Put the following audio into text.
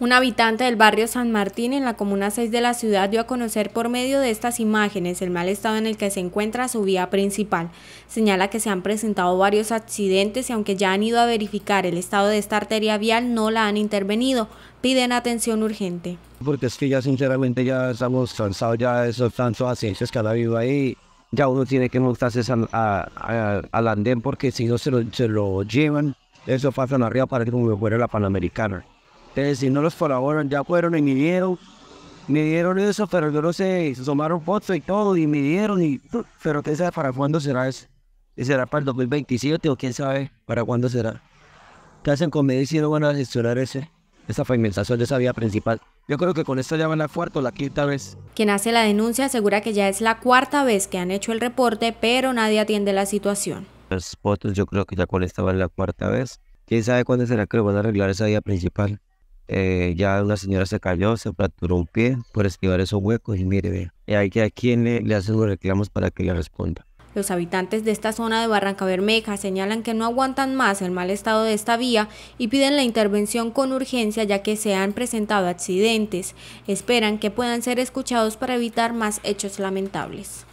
Un habitante del barrio San Martín en la comuna 6 de la ciudad dio a conocer por medio de estas imágenes el mal estado en el que se encuentra su vía principal. Señala que se han presentado varios accidentes y aunque ya han ido a verificar el estado de esta arteria vial no la han intervenido. Piden atención urgente. Porque es que ya sinceramente ya estamos cansados ya de esos tantos accidentes que ha habido ahí. Ya uno tiene que montarse al, al andén porque si no se lo, se lo llevan, eso pasa arriba para que como fuera la Panamericana. Es decir, no los colaboran, ya fueron y midieron, midieron eso, pero yo no sé, se tomaron fotos y todo, y midieron, y, pero qué sabe para cuándo será eso. será para el 2027 o quién sabe para cuándo será? ¿Qué hacen con y si no van a gestionar ese, esa fragmentación de esa vía principal? Yo creo que con esto ya van a cuarto la quinta vez. Quien hace la denuncia asegura que ya es la cuarta vez que han hecho el reporte, pero nadie atiende la situación. Las fotos yo creo que ya con esta van la cuarta vez. ¿Quién sabe cuándo será que lo van a arreglar esa vía principal? Eh, ya una señora se cayó, se fracturó un pie por esquivar esos huecos y mire, hay que a quien le, hace los reclamos para que le responda. Los habitantes de esta zona de Barranca Bermeja señalan que no aguantan más el mal estado de esta vía y piden la intervención con urgencia ya que se han presentado accidentes. Esperan que puedan ser escuchados para evitar más hechos lamentables.